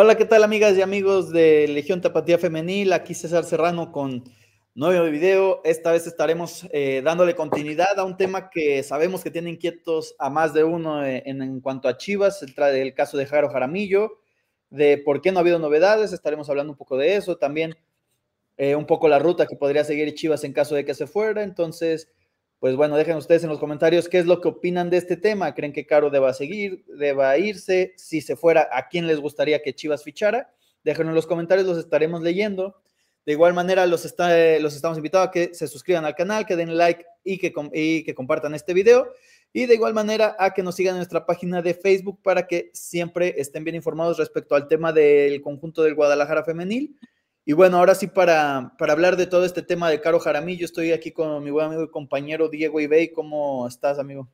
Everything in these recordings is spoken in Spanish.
Hola, ¿qué tal amigas y amigos de Legión Tapatía Femenil? Aquí César Serrano con nuevo video. Esta vez estaremos eh, dándole continuidad a un tema que sabemos que tiene inquietos a más de uno eh, en, cuanto a Chivas, el, caso de Jaro Jaramillo, de por qué no ha habido novedades, estaremos hablando un poco de eso, también eh, un poco la ruta que podría seguir Chivas en caso de que se fuera. Entonces, pues bueno, dejen ustedes en los comentarios qué es lo que opinan de este tema. ¿Creen que Caro deba seguir, deba irse? Si se fuera, ¿a quién les gustaría que Chivas fichara? Déjenlo en los comentarios, los estaremos leyendo. De igual manera, los, está, eh, los estamos invitando a que se suscriban al canal, que den like y que, y que compartan este video. Y de igual manera a que nos sigan en nuestra página de Facebook para que siempre estén bien informados respecto al tema del conjunto del Guadalajara femenil. Y bueno, ahora sí, para, hablar de todo este tema de Caro Jaramillo, estoy aquí con mi buen amigo y compañero Diego Ibey. ¿Cómo estás, amigo?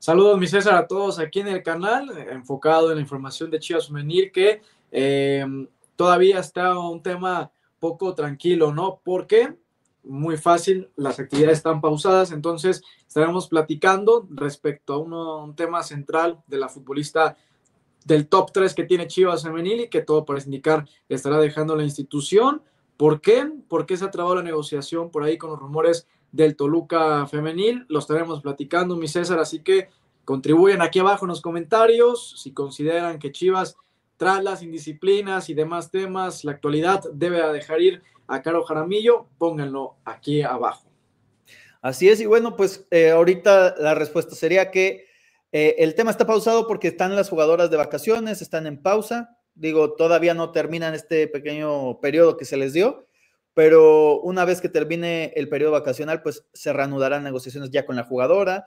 Saludos, mi César, a todos aquí en el canal, enfocado en la información de Chivas Menir, que eh, todavía está un tema poco tranquilo, ¿no? Porque muy fácil, las actividades están pausadas, entonces estaremos platicando respecto a un tema central de la futbolista del top 3 que tiene Chivas Femenil y que todo parece indicar estará dejando la institución. ¿Por qué? Porque se ha trabado la negociación por ahí con los rumores del Toluca Femenil. Lo estaremos platicando, mi César, así que contribuyen aquí abajo en los comentarios si consideran que Chivas, tras las indisciplinas y demás temas, la actualidad debe dejar ir a Caro Jaramillo, pónganlo aquí abajo. Así es, y bueno, pues eh, ahorita la respuesta sería que eh, el tema está pausado porque están las jugadoras de vacaciones, están en pausa. Digo, todavía no terminan este pequeño periodo que se les dio, pero una vez que termine el periodo vacacional, pues se reanudarán negociaciones ya con la jugadora.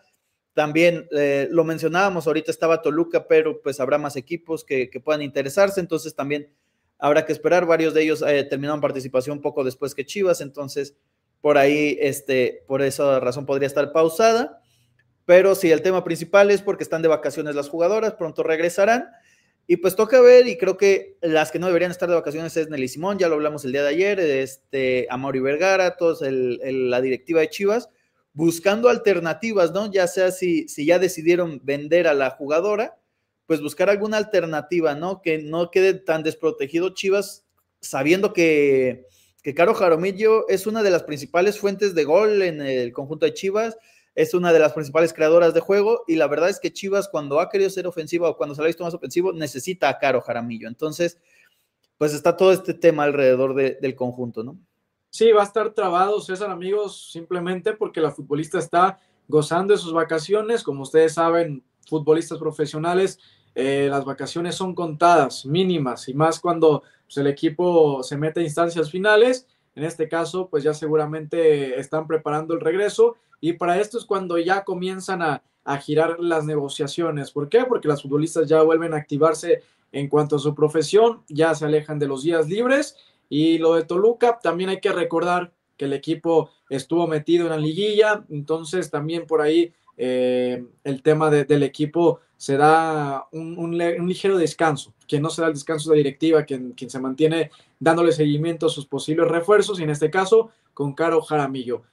También eh, lo mencionábamos, ahorita estaba Toluca, pero pues habrá más equipos que, puedan interesarse, entonces también habrá que esperar. Varios de ellos eh, terminaron participación poco después que Chivas, entonces por ahí, este, por esa razón podría estar pausada. Pero sí, el tema principal es porque están de vacaciones las jugadoras, pronto regresarán. Y pues toca ver, y creo que las que no deberían estar de vacaciones es Nelly Simón, ya lo hablamos el día de ayer, este, Mauri Vergara, todos la directiva de Chivas, buscando alternativas, ¿no? Ya sea si, si ya decidieron vender a la jugadora, pues buscar alguna alternativa, ¿no? Que no quede tan desprotegido Chivas, sabiendo que, que Caro Jaromillo es una de las principales fuentes de gol en el conjunto de Chivas, es una de las principales creadoras de juego y la verdad es que Chivas cuando ha querido ser ofensiva o cuando se ha visto más ofensivo necesita a Caro Jaramillo. Entonces, pues está todo este tema alrededor del conjunto, ¿no? Sí, va a estar trabado César, amigos, simplemente porque la futbolista está gozando de sus vacaciones. Como ustedes saben, futbolistas profesionales, eh, las vacaciones son contadas, mínimas, y más cuando pues, el equipo se mete a instancias finales. En este caso, pues ya seguramente están preparando el regreso y para esto es cuando ya comienzan a, girar las negociaciones. ¿Por qué? Porque las futbolistas ya vuelven a activarse en cuanto a su profesión, ya se alejan de los días libres. Y lo de Toluca, también hay que recordar que el equipo estuvo metido en la liguilla, entonces también por ahí eh, el tema del equipo se da un, ligero descanso, que no se da el descanso de directiva, quien se mantiene dándole seguimiento a sus posibles refuerzos, y en este caso con Caro Jaramillo.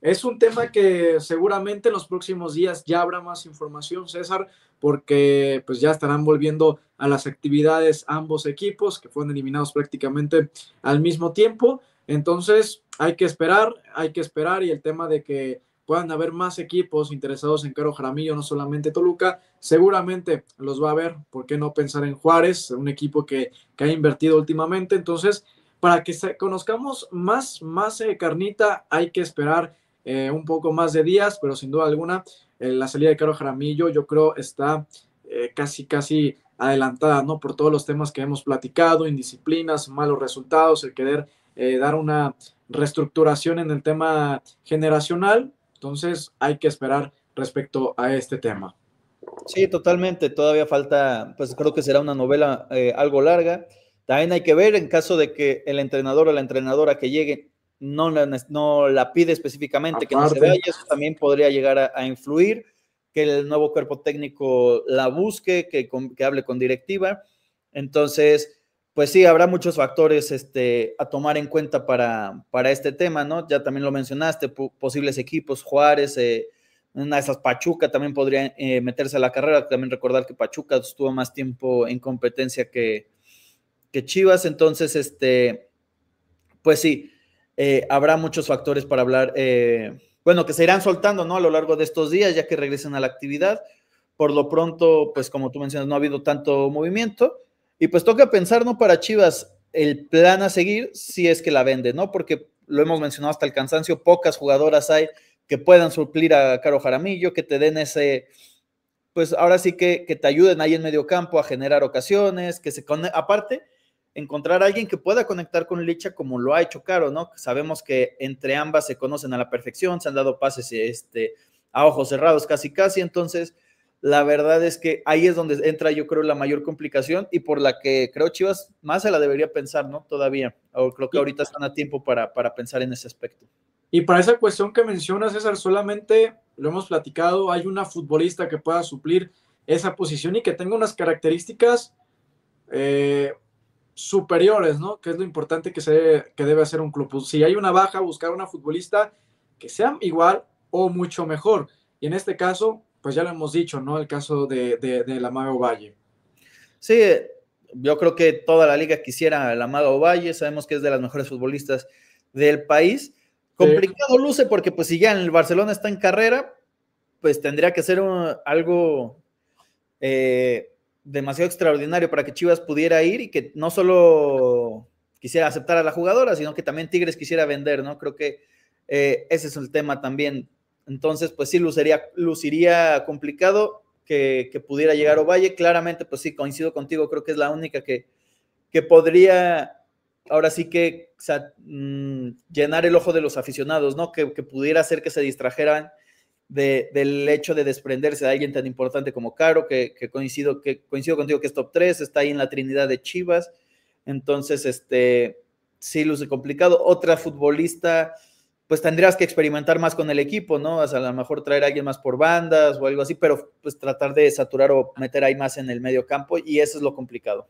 Es un tema que seguramente en los próximos días ya habrá más información, César, porque pues ya estarán volviendo a las actividades ambos equipos que fueron eliminados prácticamente al mismo tiempo. Entonces hay que esperar, hay que esperar y el tema de que puedan haber más equipos interesados en Caro Jaramillo, no solamente Toluca, seguramente los va a haber, ¿por qué no pensar en Juárez, un equipo que, ha invertido últimamente? Entonces, para que conozcamos más, más eh, carnita, hay que esperar eh, un poco más de días, pero sin duda alguna, eh, la salida de Caro Jaramillo yo creo está eh, casi, casi adelantada, ¿no? Por todos los temas que hemos platicado, indisciplinas, malos resultados, el querer dar una reestructuración en el tema generacional. Entonces hay que esperar respecto a este tema. Sí, totalmente. Todavía falta, pues creo que será una novela algo larga. También hay que ver en caso de que el entrenador o la entrenadora que llegue no la, no la pide específicamente, que no se vaya, eso también podría llegar a, influir, que el nuevo cuerpo técnico la busque, que, hable con directiva. Entonces, pues sí, habrá muchos factores este, a tomar en cuenta para, para este tema, ¿no? Ya también lo mencionaste, posibles equipos, Juárez, eh, una de esas Pachuca también podría eh, meterse a la carrera, también recordar que Pachuca estuvo más tiempo en competencia que, que Chivas, entonces, este, pues sí, eh, habrá muchos factores para hablar, eh, bueno, que se irán soltando, ¿no? A lo largo de estos días, ya que regresen a la actividad. Por lo pronto, pues como tú mencionas, no ha habido tanto movimiento. Y pues toca pensar, ¿no? Para Chivas, el plan a seguir, si es que la vende, ¿no? Porque lo hemos mencionado hasta el cansancio, pocas jugadoras hay que puedan suplir a Caro Jaramillo, que te den ese, pues ahora sí que, que te ayuden ahí en medio campo a generar ocasiones, que se, aparte, encontrar a alguien que pueda conectar con Licha como lo ha hecho Caro, ¿no? Sabemos que entre ambas se conocen a la perfección, se han dado pases este, a ojos cerrados casi casi, entonces la verdad es que ahí es donde entra yo creo la mayor complicación y por la que creo Chivas más se la debería pensar, ¿no? Todavía, o creo que ahorita están a tiempo para, para pensar en ese aspecto. Y para esa cuestión que mencionas, César, solamente lo hemos platicado, hay una futbolista que pueda suplir esa posición y que tenga unas características eh, superiores, ¿no? Que es lo importante que, se debe, hacer un club. Pues, si hay una baja, buscar una futbolista que sea igual o mucho mejor. Y en este caso, pues ya lo hemos dicho, ¿no? El caso de, de, la Mago Valle. Sí, yo creo que toda la liga quisiera la Mago Valle, sabemos que es de las mejores futbolistas del país. Complicado luce porque pues si ya en el Barcelona está en carrera, pues tendría que ser algo eh, demasiado extraordinario para que Chivas pudiera ir y que no solo quisiera aceptar a la jugadora, sino que también Tigres quisiera vender, ¿no? Creo que eh, ese es el tema también. Entonces, pues sí, luciría, luciría complicado que, pudiera llegar Ovalle. Claramente, pues sí, coincido contigo, creo que es la única que, que podría ahora sí que mm, llenar el ojo de los aficionados, ¿no? Que, que, pudiera hacer que se distrajeran del hecho de desprenderse de alguien tan importante como Caro, que, coincido, que coincido contigo que es top 3, está ahí en la Trinidad de Chivas. Entonces, este, sí luce complicado. Otra futbolista, pues tendrías que experimentar más con el equipo, ¿no? a lo mejor traer a alguien más por bandas o algo así, pero pues tratar de saturar o meter ahí más en el medio campo y eso es lo complicado.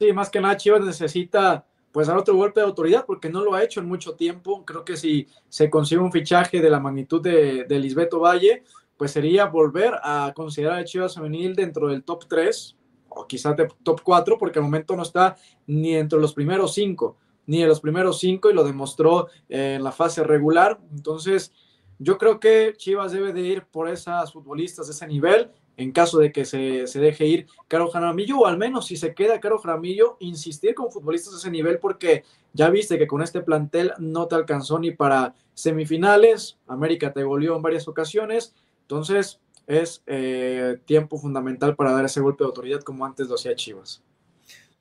Sí, más que nada Chivas necesita pues dar otro golpe de autoridad, porque no lo ha hecho en mucho tiempo. Creo que si se consigue un fichaje de la magnitud de, de Lisbeto Valle, pues sería volver a considerar a Chivas Femenil dentro del top 3 o quizás de top 4, porque al momento no está ni entre los primeros 5, ni en los primeros 5 y lo demostró eh, en la fase regular. Entonces, yo creo que Chivas debe de ir por esas futbolistas de ese nivel en caso de que se, deje ir Caro Jaramillo, o al menos si se queda Caro Jaramillo, insistir con futbolistas a ese nivel, porque ya viste que con este plantel no te alcanzó ni para semifinales, América te goleó en varias ocasiones, entonces es eh, tiempo fundamental para dar ese golpe de autoridad como antes lo hacía Chivas.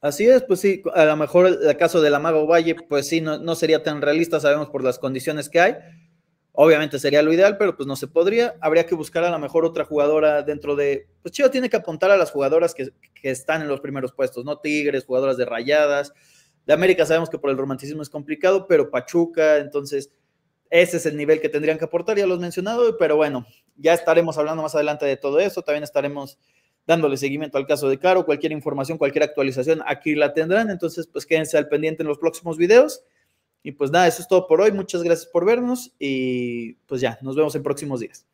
Así es, pues sí, a lo mejor el caso de la Mago Valle, pues sí, no, no sería tan realista, sabemos por las condiciones que hay, Obviamente sería lo ideal, pero pues no se podría. Habría que buscar a la mejor otra jugadora dentro de... Pues Chivas tiene que apuntar a las jugadoras que, están en los primeros puestos, ¿no? Tigres, jugadoras de rayadas. De América sabemos que por el romanticismo es complicado, pero Pachuca, entonces ese es el nivel que tendrían que aportar, ya los mencionado, pero bueno, ya estaremos hablando más adelante de todo eso. También estaremos dándole seguimiento al caso de Caro. Cualquier información, cualquier actualización, aquí la tendrán. Entonces, pues quédense al pendiente en los próximos videos. Y pues nada, eso es todo por hoy. Muchas gracias por vernos y pues ya, nos vemos en próximos días.